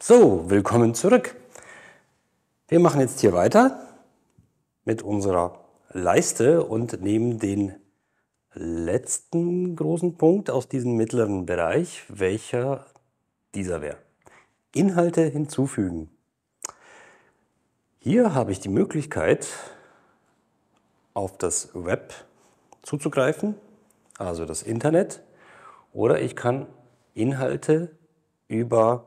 So, willkommen zurück. Wir machen jetzt hier weiter mit unserer Leiste und nehmen den letzten großen Punkt aus diesem mittleren Bereich, welcher dieser wäre. Inhalte hinzufügen. Hier habe ich die Möglichkeit, auf das Web zuzugreifen, also das Internet, oder ich kann Inhalte über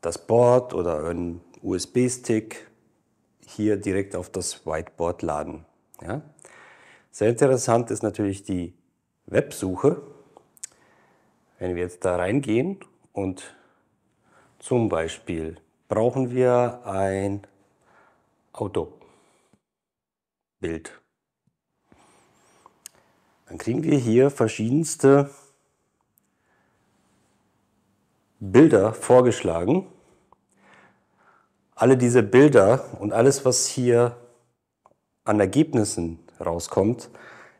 das Board oder einen USB-Stick hier direkt auf das Whiteboard laden. Ja? Sehr interessant ist natürlich die Websuche. Wenn wir jetzt da reingehen und zum Beispiel brauchen wir ein Autobild. Dann kriegen wir hier verschiedenste Bilder vorgeschlagen. Alle diese Bilder und alles, was hier an Ergebnissen rauskommt,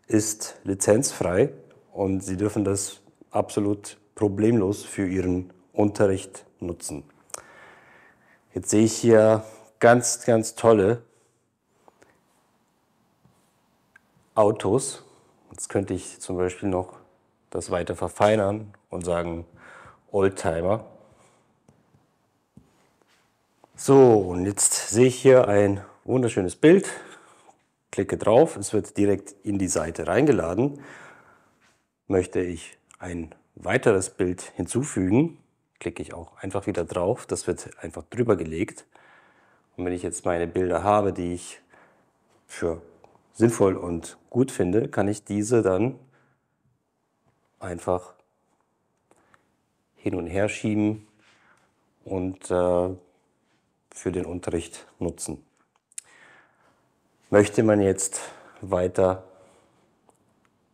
ist lizenzfrei und Sie dürfen das absolut problemlos für Ihren Unterricht nutzen. Jetzt sehe ich hier ganz, ganz tolle Autos. Jetzt könnte ich zum Beispiel noch das weiter verfeinern und sagen, Oldtimer. So, und jetzt sehe ich hier ein wunderschönes Bild. Klicke drauf, es wird direkt in die Seite reingeladen. Möchte ich ein weiteres Bild hinzufügen, klicke ich auch einfach wieder drauf. Das wird einfach drüber gelegt. Und wenn ich jetzt meine Bilder habe, die ich für sinnvoll und gut finde, kann ich diese dann einfach hin und her schieben und äh, für den Unterricht nutzen. Möchte man jetzt weiter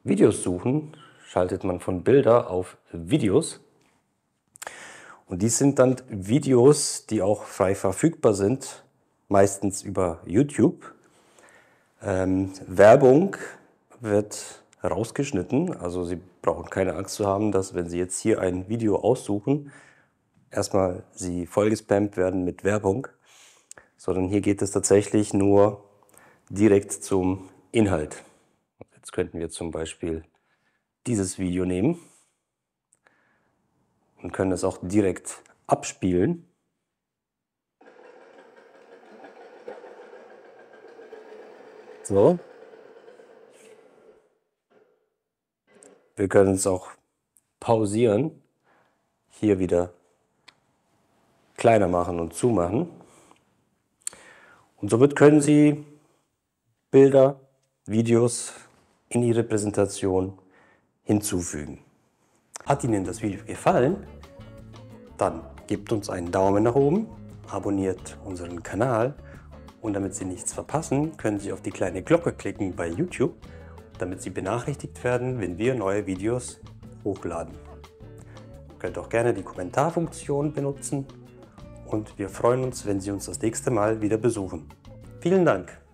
Videos suchen, schaltet man von Bilder auf Videos. Und dies sind dann Videos, die auch frei verfügbar sind, meistens über YouTube. Ähm, Werbung wird rausgeschnitten. Also Sie brauchen keine Angst zu haben, dass wenn Sie jetzt hier ein Video aussuchen, erstmal Sie vollgespammt werden mit Werbung, sondern hier geht es tatsächlich nur direkt zum Inhalt. Jetzt könnten wir zum Beispiel dieses Video nehmen und können es auch direkt abspielen. So, Wir können es auch pausieren, hier wieder kleiner machen und zumachen. Und somit können Sie Bilder, Videos in Ihre Präsentation hinzufügen. Hat Ihnen das Video gefallen? Dann gebt uns einen Daumen nach oben, abonniert unseren Kanal und damit Sie nichts verpassen, können Sie auf die kleine Glocke klicken bei YouTube damit Sie benachrichtigt werden, wenn wir neue Videos hochladen. Ihr könnt auch gerne die Kommentarfunktion benutzen und wir freuen uns, wenn Sie uns das nächste Mal wieder besuchen. Vielen Dank!